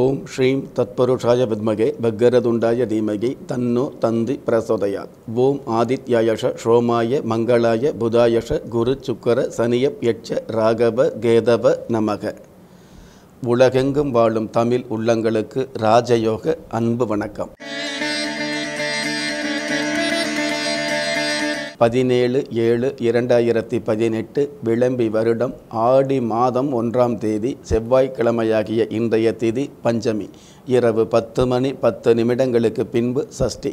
ஓம் ஸ்ரீம் தத்பருஷாய வித்மகே பக்கரதுண்டாய தீமகி தன்னு தந்தி பிரசோதயாத் ஓம் ஆதித்யாயஷ ஷோமாய மங்களாய புதாயஷ குரு சுக்கர சனிய யட்ச ராகவ கேதவ நமக உலகெங்கும் வாழும் தமிழ் உள்ளங்களுக்கு ராஜயோக அன்பு வணக்கம் பதினேழு ஏழு இரண்டாயிரத்தி பதினெட்டு விளம்பி வருடம் ஆடி மாதம் ஒன்றாம் தேதி செவ்வாய்க்கிழமையாகிய இன்றைய திதி பஞ்சமி இரவு பத்து மணி பத்து நிமிடங்களுக்கு பின்பு சஷ்டி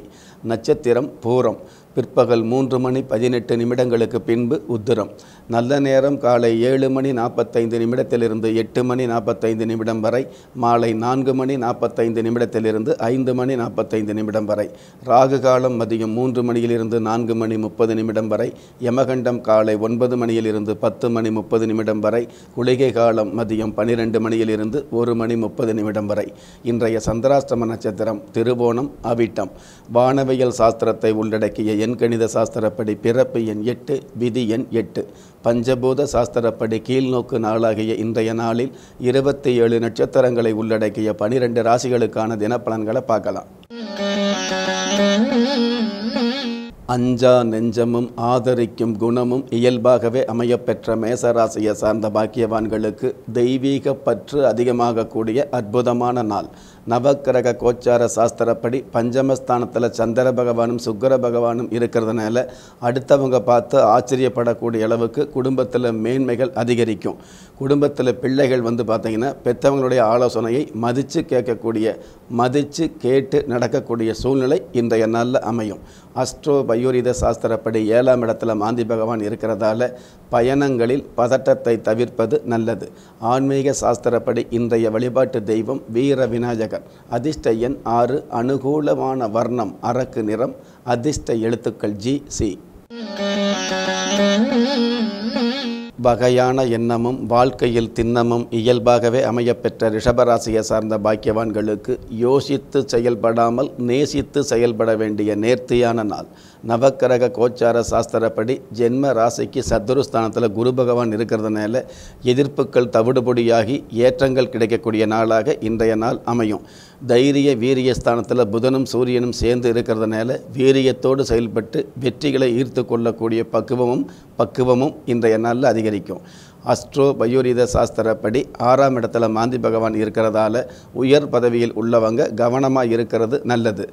நட்சத்திரம் பூரம் பிற்பகல் மூன்று மணி பதினெட்டு நிமிடங்களுக்கு பின்பு உத்திரம் நல்ல நேரம் காலை ஏழு மணி நாற்பத்தைந்து நிமிடத்திலிருந்து எட்டு மணி நாற்பத்தைந்து நிமிடம் வரை மாலை நான்கு மணி நாற்பத்தைந்து நிமிடத்திலிருந்து ஐந்து மணி நாற்பத்தைந்து நிமிடம் வரை ராகு காலம் மதியம் மூன்று மணியிலிருந்து நான்கு மணி முப்பது நிமிடம் வரை யமகண்டம் காலை ஒன்பது மணியிலிருந்து பத்து மணி முப்பது நிமிடம் வரை குளிகை காலம் மதியம் பனிரெண்டு மணியிலிருந்து ஒரு மணி முப்பது நிமிடம் வரை இன்றைய சந்திராஷ்டம நட்சத்திரம் திருவோணம் அவிட்டம் வானவியல் சாஸ்திரத்தை உள்ளடக்கிய எண் கணித சாஸ்திரப்படி பிறப்பு எண் எட்டு விதி எண் எட்டு பஞ்சபூத சாஸ்திரப்படி கீழ்நோக்கு நாளாகிய இன்றைய நாளில் இருபத்தி ஏழு நட்சத்திரங்களை உள்ளடக்கிய பனிரெண்டு ராசிகளுக்கான தினப்பலன்களை பார்க்கலாம் அஞ்சா நெஞ்சமும் ஆதரிக்கும் குணமும் இயல்பாகவே அமையப்பெற்ற மேசராசியை சார்ந்த பாக்கியவான்களுக்கு தெய்வீக பற்று அதிகமாகக்கூடிய அற்புதமான நாள் நவக்கிரக கோச்சார சாஸ்திரப்படி பஞ்சமஸ்தானத்தில் சந்திர பகவானும் சுக்கர பகவானும் இருக்கிறதுனால அடுத்தவங்க பார்த்து ஆச்சரியப்படக்கூடிய அளவுக்கு குடும்பத்தில் மேன்மைகள் அதிகரிக்கும் குடும்பத்தில் பிள்ளைகள் வந்து பார்த்திங்கன்னா பெற்றவங்களுடைய ஆலோசனையை மதித்து கேட்கக்கூடிய மதித்து கேட்டு நடக்கக்கூடிய சூழ்நிலை இன்றைய நாளில் அமையும் அஸ்ட்ரோ பயூரித சாஸ்திரப்படி ஏழாம் இடத்துல மாந்தி பகவான் இருக்கிறதால பயணங்களில் பதட்டத்தை தவிர்ப்பது நல்லது ஆன்மீக சாஸ்திரப்படி இன்றைய வழிபாட்டு தெய்வம் வீர விநாயகர் அதிர்ஷ்ட எண் ஆறு அனுகூலமான வர்ணம் அரக்கு நிறம் அதிர்ஷ்ட எழுத்துக்கள் ஜி சி வகையான எண்ணமும் வாழ்க்கையில் திண்ணமும் இயல்பாகவே அமையப்பெற்ற ரிஷபராசியை சார்ந்த பாக்கியவான்களுக்கு யோசித்து செயல்படாமல் நேசித்து செயல்பட வேண்டிய நேர்த்தியான நாள் நவக்கிரக கோச்சார சாஸ்திரப்படி ஜென்ம ராசிக்கு சத்துருஸ்தானத்தில் குரு பகவான் இருக்கிறதுனால எதிர்ப்புகள் தவிடுபொடியாகி ஏற்றங்கள் கிடைக்கக்கூடிய நாளாக இன்றைய நாள் அமையும் தைரிய வீரிய ஸ்தானத்தில் புதனும் சூரியனும் சேர்ந்து இருக்கிறதுனால வீரியத்தோடு செயல்பட்டு வெற்றிகளை ஈர்த்து கொள்ளக்கூடிய பக்குவமும் பக்குவமும் இன்றைய நாளில் அதிகரிக்கும் அஸ்ட்ரோ பயோரித சாஸ்திரப்படி ஆறாம் இடத்துல மாந்தி பகவான் இருக்கிறதால உயர் பதவியில் உள்ளவங்க கவனமாக இருக்கிறது நல்லது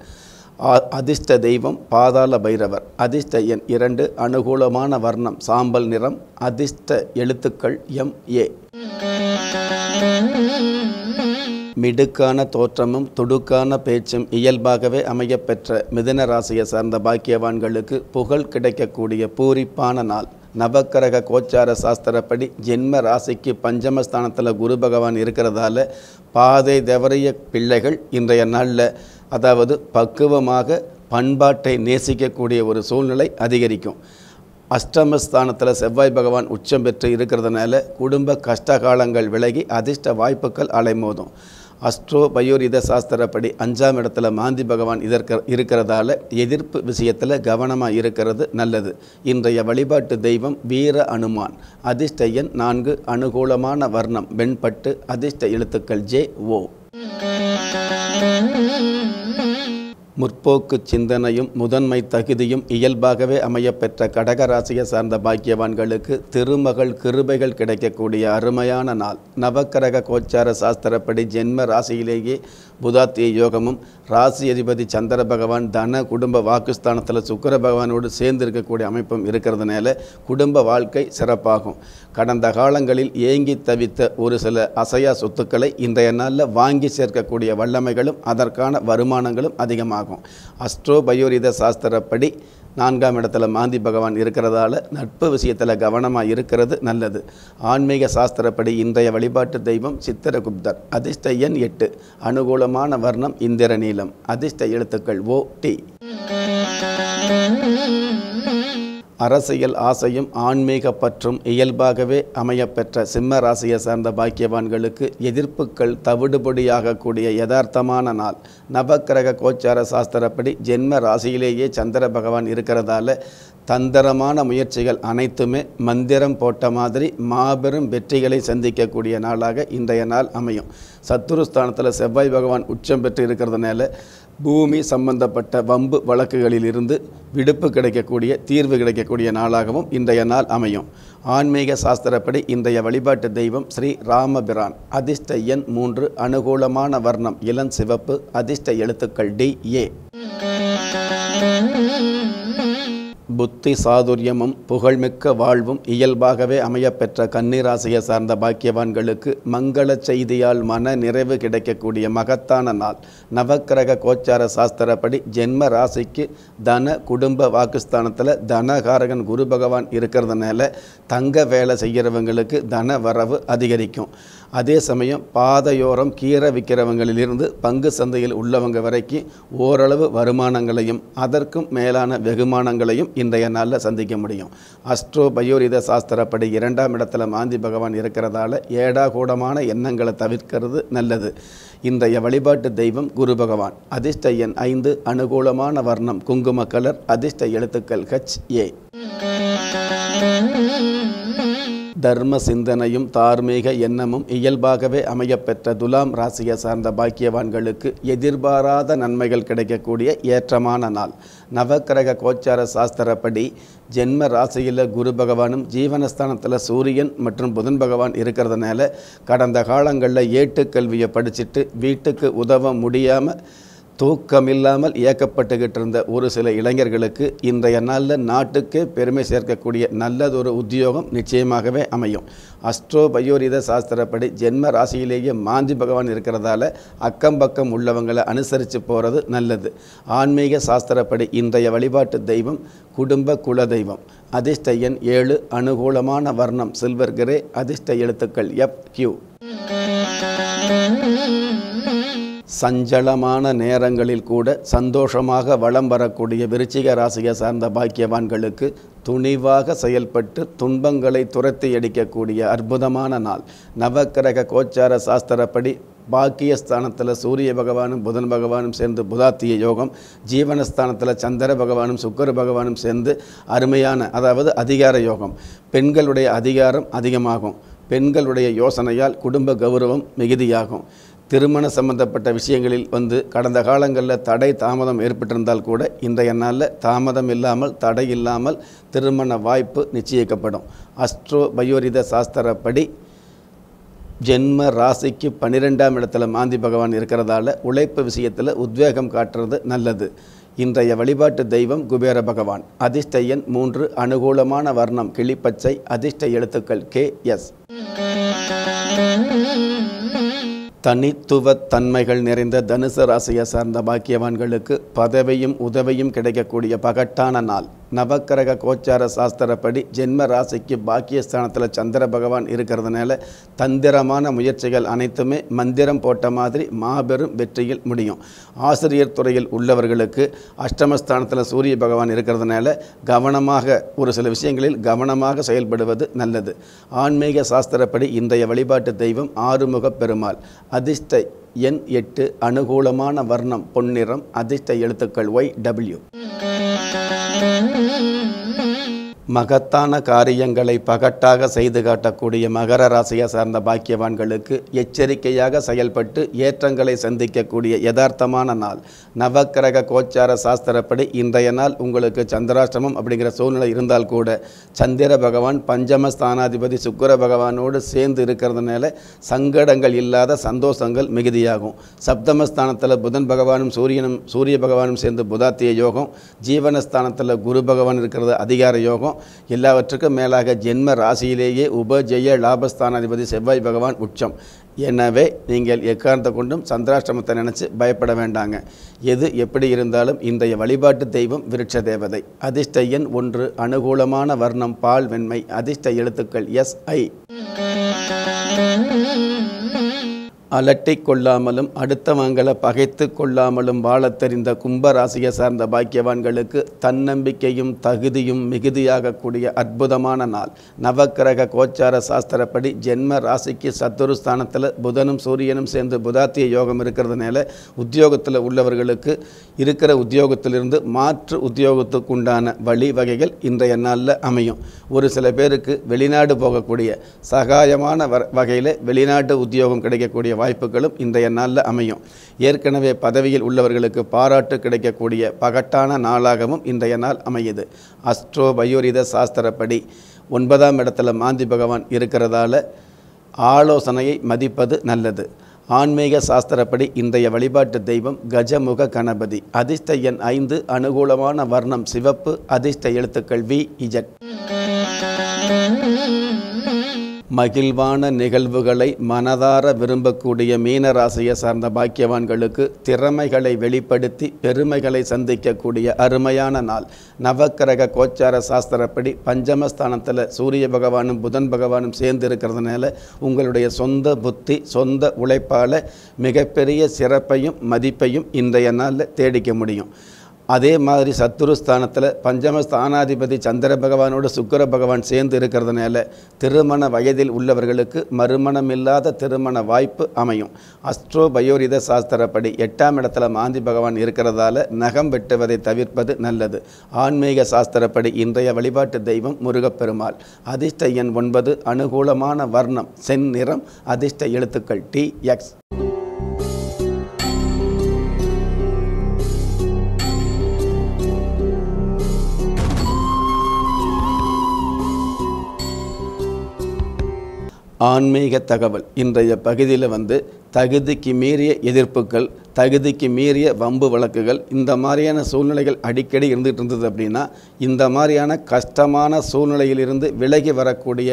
அதிர்ஷ்ட தெய்வம் பாதாள பைரவர் அதிர்ஷ்ட எண் இரண்டு அனுகூலமான வர்ணம் சாம்பல் நிறம் அதிர்ஷ்ட எழுத்துக்கள் எம் ஏ மிடுக்கான தோற்றமும் துடுக்கான பேச்சும் இயல்பாகவே அமையப்பெற்ற மிதுன ராசியை சார்ந்த பாக்கியவான்களுக்கு புகழ் கிடைக்கக்கூடிய பூரிப்பான நாள் நவக்கிரக கோச்சார சாஸ்திரப்படி ஜென்ம ராசிக்கு பஞ்சமஸ்தானத்தில் குரு பகவான் இருக்கிறதால பாதை தவறிய பிள்ளைகள் இன்றைய நாளில் அதாவது பக்குவமாக பண்பாட்டை நேசிக்கக்கூடிய ஒரு சூழ்நிலை அதிகரிக்கும் அஷ்டமஸ்தானத்தில் செவ்வாய் பகவான் உச்சம் பெற்று இருக்கிறதுனால குடும்ப கஷ்டகாலங்கள் விலகி அதிர்ஷ்ட வாய்ப்புகள் அலைமோதும் அஸ்ட்ரோ பயோரித சாஸ்திரப்படி அஞ்சாம் இடத்துல மாந்தி பகவான் இதற்கு இருக்கிறதால எதிர்ப்பு விஷயத்தில் கவனமாக இருக்கிறது நல்லது இன்றைய வழிபாட்டு தெய்வம் வீர அனுமான் அதிர்ஷ்டையன் நான்கு அனுகூலமான வர்ணம் வெண்பட்டு அதிர்ஷ்ட எழுத்துக்கள் ஜே ஓ முற்போக்கு சிந்தனையும் முதன்மை தகுதியும் இயல்பாகவே அமையப்பெற்ற கடகராசியை சார்ந்த பாக்கியவான்களுக்கு திருமகள் கிருபைகள் கிடைக்கக்கூடிய அருமையான நாள் நவக்கரக கோச்சார சாஸ்திரப்படி ஜென்ம ராசியிலேயே புதாத்திய யோகமும் ராசி அதிபதி சந்திர பகவான் தன குடும்ப வாக்குஸ்தானத்தில் சுக்கர பகவானோடு சேர்ந்து இருக்கக்கூடிய அமைப்பும் இருக்கிறதுனால குடும்ப வாழ்க்கை சிறப்பாகும் கடந்த காலங்களில் ஏங்கி தவித்த ஒரு சில அசையா சொத்துக்களை இன்றைய நாளில் வாங்கி சேர்க்கக்கூடிய வல்லமைகளும் அதற்கான வருமானங்களும் அதிகமாகும் ஆகும் அஸ்ட்ரோ பயோரித சாஸ்திரப்படி நான்காம் இடத்துல மாந்தி பகவான் இருக்கிறதால நட்பு விஷயத்தில் கவனமாக இருக்கிறது நல்லது ஆன்மீக சாஸ்திரப்படி இன்றைய வழிபாட்டு தெய்வம் சித்திரகுப்தர் அதிர்ஷ்ட எண் எட்டு அனுகூலமான வர்ணம் இந்திர நீளம் அதிர்ஷ்ட எழுத்துக்கள் ஓ டி அரசியல் ஆசையும் ஆன்மீக பற்றும் இயல்பாகவே அமையப்பெற்ற சிம்ம ராசியை சார்ந்த பாக்கியவான்களுக்கு எதிர்ப்புகள் தவிடுபடியாகக்கூடிய யதார்த்தமான நாள் நவக்கிரக கோச்சார சாஸ்திரப்படி ஜென்ம ராசியிலேயே சந்திர பகவான் இருக்கிறதால தந்திரமான முயற்சிகள் அனைத்துமே மந்திரம் போட்ட மாதிரி மாபெரும் வெற்றிகளை சந்திக்கக்கூடிய நாளாக இன்றைய நாள் அமையும் சத்துருஸ்தானத்தில் செவ்வாய் பகவான் உச்சம் பெற்று இருக்கிறதுனால பூமி சம்பந்தப்பட்ட வம்பு வழக்குகளிலிருந்து விடுப்பு கிடைக்கக்கூடிய தீர்வு கிடைக்கக்கூடிய நாளாகவும் இன்றைய நாள் அமையும் ஆன்மீக சாஸ்திரப்படி இன்றைய வழிபாட்டு தெய்வம் ஸ்ரீ ராமபிரான் அதிர்ஷ்ட எண் மூன்று அனுகூலமான வர்ணம் இளன் சிவப்பு அதிர்ஷ்ட எழுத்துக்கள் டி ஏ புத்தி சாதுரியமும் புகழ்மிக்க வாழ்வும் இயல்பாகவே அமையப்பெற்ற கன்னிராசியை சார்ந்த பாக்கியவான்களுக்கு மங்கள செய்தியால் மன நிறைவு கிடைக்கக்கூடிய மகத்தான நாள் நவக்கிரக கோச்சார சாஸ்திரப்படி ஜென்ம ராசிக்கு தன குடும்ப வாக்குஸ்தானத்தில் தனகாரகன் குரு பகவான் இருக்கிறதுனால தங்க வேலை செய்கிறவங்களுக்கு தன வரவு அதிகரிக்கும் அதே சமயம் பாதையோரம் கீரை விற்கிறவங்களிலிருந்து பங்கு சந்தையில் உள்ளவங்க வரைக்கும் ஓரளவு வருமானங்களையும் அதற்கும் மேலான வெகுமானங்களையும் இன்றைய நாளில் சந்திக்க முடியும் அஸ்ட்ரோ பயோரித சாஸ்திரப்படி இரண்டாம் இடத்துல மாந்தி பகவான் இருக்கிறதால ஏடா கூடமான எண்ணங்களை தவிர்க்கிறது நல்லது இன்றைய வழிபாட்டு தெய்வம் குரு பகவான் அதிர்ஷ்ட எண் ஐந்து அனுகூலமான வர்ணம் குங்கும கலர் அதிர்ஷ்ட எழுத்துக்கள் ஹெச் ஏ தர்ம சிந்தனையும் தார்மீக எண்ணமும் இயல்பாகவே அமையப்பெற்ற துலாம் ராசியை சார்ந்த பாக்கியவான்களுக்கு எதிர்பாராத நன்மைகள் கிடைக்கக்கூடிய ஏற்றமான நாள் நவக்கிரக கோச்சார சாஸ்திரப்படி ஜென்ம ராசியில் குரு பகவானும் ஜீவனஸ்தானத்தில் சூரியன் மற்றும் புதன் பகவான் இருக்கிறதுனால கடந்த காலங்களில் கல்வியை படிச்சுட்டு வீட்டுக்கு உதவ முடியாமல் தூக்கமில்லாமல் இயக்கப்பட்டுக்கிட்டு இருந்த ஒரு சில இளைஞர்களுக்கு இன்றைய நாளில் நாட்டுக்கே பெருமை சேர்க்கக்கூடிய நல்லதொரு உத்தியோகம் நிச்சயமாகவே அமையும் அஸ்ட்ரோ பயோரித சாஸ்திரப்படி ஜென்ம ராசியிலேயே மாந்தி பகவான் இருக்கிறதால அக்கம் பக்கம் உள்ளவங்களை அனுசரித்து போகிறது நல்லது ஆன்மீக சாஸ்திரப்படி இன்றைய வழிபாட்டு தெய்வம் குடும்ப குல தெய்வம் அதிர்ஷ்ட எண் ஏழு அனுகூலமான வர்ணம் சில்வர் கிரே அதிர்ஷ்ட எழுத்துக்கள் எஃப் கியூ சஞ்சலமான நேரங்களில் கூட சந்தோஷமாக வளம் வரக்கூடிய விருச்சிக ராசியை சார்ந்த பாக்கியவான்களுக்கு துணிவாக செயல்பட்டு துன்பங்களை துரத்தி அடிக்கக்கூடிய அற்புதமான நாள் நவக்கிரக கோச்சார சாஸ்திரப்படி பாக்கியஸ்தானத்தில் சூரிய பகவானும் புதன் பகவானும் சேர்ந்து புதாத்திய யோகம் ஜீவனஸ்தானத்தில் சந்திர பகவானும் சுக்கர பகவானும் சேர்ந்து அருமையான அதாவது அதிகார யோகம் பெண்களுடைய அதிகாரம் அதிகமாகும் பெண்களுடைய யோசனையால் குடும்ப கௌரவம் மிகுதியாகும் திருமண சம்பந்தப்பட்ட விஷயங்களில் வந்து கடந்த காலங்களில் தடை தாமதம் ஏற்பட்டிருந்தால் கூட இன்றைய நாளில் தாமதம் இல்லாமல் தடை இல்லாமல் திருமண வாய்ப்பு நிச்சயிக்கப்படும் அஸ்ட்ரோ பயோரித சாஸ்திரப்படி ஜென்ம ராசிக்கு பன்னிரெண்டாம் இடத்துல மாந்தி பகவான் இருக்கிறதால உழைப்பு விஷயத்தில் உத்வேகம் காட்டுறது நல்லது இன்றைய வழிபாட்டு தெய்வம் குபேர பகவான் அதிர்ஷ்டையன் மூன்று அனுகூலமான வர்ணம் கிளிப்பச்சை அதிர்ஷ்ட எழுத்துக்கள் கே எஸ் தனித்துவத்தன்மைகள் நிறைந்த தனுசு ராசியை சார்ந்த பாக்கியவான்களுக்கு பதவியும் உதவியும் கிடைக்கக்கூடிய பகட்டான நாள் நவக்கிரக கோச்சார சாஸ்திரப்படி ஜென்ம ராசிக்கு பாக்கியஸ்தானத்தில் சந்திர பகவான் இருக்கிறதுனால தந்திரமான முயற்சிகள் அனைத்துமே மந்திரம் போட்ட மாதிரி மாபெரும் வெற்றியில் முடியும் ஆசிரியர் துறையில் உள்ளவர்களுக்கு அஷ்டமஸ்தானத்தில் சூரிய பகவான் இருக்கிறதுனால கவனமாக ஒரு சில விஷயங்களில் கவனமாக செயல்படுவது நல்லது ஆன்மீக சாஸ்திரப்படி இன்றைய வழிபாட்டு தெய்வம் ஆறுமுக பெருமாள் அதிர்ஷ்ட எண் எட்டு அனுகூலமான வர்ணம் பொன்னிறம் அதிர்ஷ்ட எழுத்துக்கள் ஒய் டபிள்யூ மகத்தான காரியங்களை பகட்டாக செய்து காட்டக்கூடிய மகர ராசியை சார்ந்த பாக்கியவான்களுக்கு எச்சரிக்கையாக செயல்பட்டு ஏற்றங்களை சந்திக்கக்கூடிய யதார்த்தமான நாள் நவக்கிரக கோச்சார சாஸ்திரப்படி இன்றைய நாள் உங்களுக்கு சந்திராஷ்டமம் அப்படிங்கிற சூழ்நிலை இருந்தால் கூட சந்திர பகவான் பஞ்சம ஸ்தானாதிபதி சுக்கர பகவானோடு சேர்ந்து இருக்கிறதுனால சங்கடங்கள் இல்லாத சந்தோஷங்கள் மிகுதியாகும் சப்தமஸ்தானத்தில் புதன் பகவானும் சூரியனும் சூரிய பகவானும் சேர்ந்து புதாத்திய யோகம் ஜீவனஸ்தானத்தில் குரு பகவான் இருக்கிறது அதிகார யோகம் எல்லாவற்றுக்கும் மேலாக ஜென்ம ராசியிலேயே உபஜெய லாபஸ்தானாதிபதி செவ்வாய் பகவான் உச்சம் எனவே நீங்கள் எக்காரணத்தை கொண்டும் சந்திராஷ்டமத்தை நினச்சி பயப்பட வேண்டாங்க எது எப்படி இருந்தாலும் இன்றைய வழிபாட்டு தெய்வம் விருட்ச தேவதை அதிர்ஷ்ட எண் ஒன்று அனுகூலமான வர்ணம் பால் வெண்மை அதிர்ஷ்ட எழுத்துக்கள் எஸ் ஐ அலட்டை கொள்ளாமலும் அடுத்தவங்களை பகைத்து கொள்ளாமலும் வாழத் தெரிந்த கும்பராசியை சார்ந்த பாக்கியவான்களுக்கு தன்னம்பிக்கையும் தகுதியும் மிகுதியாகக்கூடிய அற்புதமான நாள் நவக்கிரக கோச்சார சாஸ்திரப்படி ஜென்ம ராசிக்கு சத்துரு ஸ்தானத்தில் புதனும் சூரியனும் சேர்ந்து புதாத்திய யோகம் இருக்கிறதுனால உத்தியோகத்தில் உள்ளவர்களுக்கு இருக்கிற உத்தியோகத்திலிருந்து மாற்று உத்தியோகத்துக்குண்டான வழிவகைகள் இன்றைய நாளில் அமையும் ஒரு சில பேருக்கு வெளிநாடு போகக்கூடிய சகாயமான வகையில் வெளிநாட்டு உத்தியோகம் கிடைக்கக்கூடிய வாய்ப்புகளும் இன்றைய நாளில் அமையும் ஏற்கனவே பதவியில் உள்ளவர்களுக்கு பாராட்டு கிடைக்கக்கூடிய பகட்டான நாளாகவும் இன்றைய நாள் அமையுது அஸ்ட்ரோ பயோரித சாஸ்திரப்படி ஒன்பதாம் இடத்துல மாந்தி பகவான் இருக்கிறதால ஆலோசனையை மதிப்பது நல்லது ஆன்மீக சாஸ்திரப்படி இன்றைய வழிபாட்டு தெய்வம் கஜமுக கணபதி அதிர்ஷ்ட எண் ஐந்து அனுகூலமான வர்ணம் சிவப்பு அதிர்ஷ்ட எழுத்துக்கள் வி இஜட் மகிழ்வான நிகழ்வுகளை மனதார விரும்பக்கூடிய மீனராசியை சார்ந்த பாக்கியவான்களுக்கு திறமைகளை வெளிப்படுத்தி பெருமைகளை சந்திக்கக்கூடிய அருமையான நாள் நவக்கிரக கோச்சார சாஸ்திரப்படி பஞ்சமஸ்தானத்தில் சூரிய பகவானும் புதன் பகவானும் சேர்ந்து இருக்கிறதுனால உங்களுடைய சொந்த புத்தி சொந்த உழைப்பால் மிகப்பெரிய சிறப்பையும் மதிப்பையும் இன்றைய நாளில் தேடிக்க முடியும் அதே மாதிரி சத்துருஸ்தானத்தில் பஞ்சம ஸ்தானாதிபதி சந்திர பகவானோடு சுக்கர பகவான் சேர்ந்து இருக்கிறதுனால திருமண வயதில் உள்ளவர்களுக்கு மறுமணம் இல்லாத திருமண வாய்ப்பு அமையும் அஸ்ட்ரோ பயோரித சாஸ்திரப்படி எட்டாம் இடத்துல மாந்தி பகவான் இருக்கிறதால நகம் வெட்டுவதை தவிர்ப்பது நல்லது ஆன்மீக சாஸ்திரப்படி இன்றைய வழிபாட்டு தெய்வம் முருகப்பெருமாள் அதிர்ஷ்ட எண் ஒன்பது அனுகூலமான வர்ணம் செந்நிறம் அதிர்ஷ்ட எழுத்துக்கள் டி எக்ஸ் ஆன்மீக தகவல் இன்றைய பகுதியில் வந்து தகுதிக்கு மீறிய எதிர்ப்புகள் தகுதிக்கு மீறிய வம்பு வழக்குகள் இந்த மாதிரியான சூழ்நிலைகள் அடிக்கடி இருந்துகிட்டு இருந்தது அப்படின்னா இந்த மாதிரியான கஷ்டமான சூழ்நிலையிலிருந்து விலகி வரக்கூடிய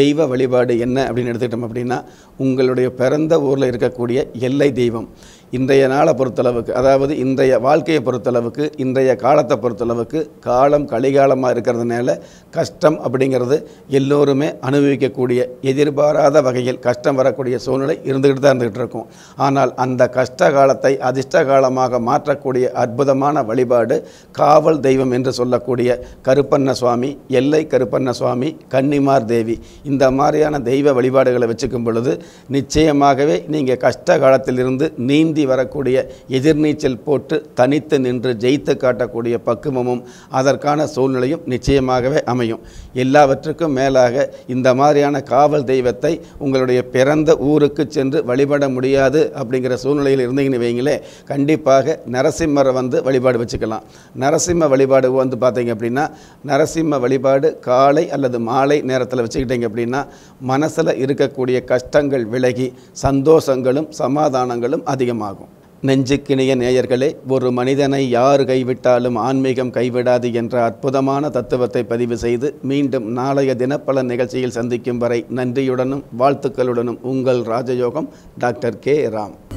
தெய்வ வழிபாடு என்ன அப்படின்னு எடுத்துக்கிட்டோம் அப்படின்னா உங்களுடைய பிறந்த ஊரில் இருக்கக்கூடிய எல்லை தெய்வம் இன்றைய நாளை பொறுத்தளவுக்கு அதாவது இன்றைய வாழ்க்கையை பொறுத்தளவுக்கு இன்றைய காலத்தை பொறுத்தளவுக்கு காலம் கலிகாலமாக இருக்கிறதுனால கஷ்டம் அப்படிங்கிறது எல்லோருமே அனுபவிக்கக்கூடிய எதிர்பாராத வகையில் கஷ்டம் வரக்கூடிய சூழ்நிலை இருந்துக்கிட்டு தான் இருந்துகிட்டு இருக்கும் ஆனால் அந்த கஷ்ட கால அதிர்ஷ்ட காலமாக மாற்றக்கூடிய அற்புதமான வழிபாடு காவல் தெய்வம் என்று சொல்லக்கூடிய கருப்பண்ண சுவாமி எல்லை கருப்பண்ண சுவாமி கன்னிமார் தேவி இந்த மாதிரியான தெய்வ வழிபாடுகளை வச்சுக்கும் பொழுது நிச்சயமாகவே நீங்கள் கஷ்ட காலத்திலிருந்து நீந்தி வரக்கூடிய எதிர்நீச்சல் போட்டு தனித்து நின்று ஜெயித்து காட்டக்கூடிய பக்குவமும் அதற்கான சூழ்நிலையும் நிச்சயமாகவே அமையும் எல்லாவற்றுக்கும் மேலாக இந்த மாதிரியான காவல் தெய்வத்தை உங்களுடைய பிறந்த ஊருக்கு சென்று வழிபட முடியாது அப்படிங்கிற சூழ்நிலையில் இருந்தீங்கன்னு வைங்களே கண்டிப்பாக நரசிம்மரை வந்து வழிபாடு வச்சுக்கலாம் நரசிம்ம வழிபாடு வந்து பார்த்தீங்க அப்படின்னா நரசிம்ம வழிபாடு காலை அல்லது மாலை நேரத்தில் வச்சுக்கிட்டீங்க அப்படின்னா மனசில் இருக்கக்கூடிய கஷ்டங்கள் விலகி சந்தோஷங்களும் சமாதானங்களும் அதிகமாகும் நெஞ்சுக்கிணிய நேயர்களே ஒரு மனிதனை யார் கைவிட்டாலும் ஆன்மீகம் கைவிடாது என்ற அற்புதமான தத்துவத்தை பதிவு செய்து மீண்டும் நாளைய தினப்பல நிகழ்ச்சியில் சந்திக்கும் வரை நன்றியுடனும் வாழ்த்துக்களுடனும் உங்கள் ராஜயோகம் டாக்டர் கே ராம்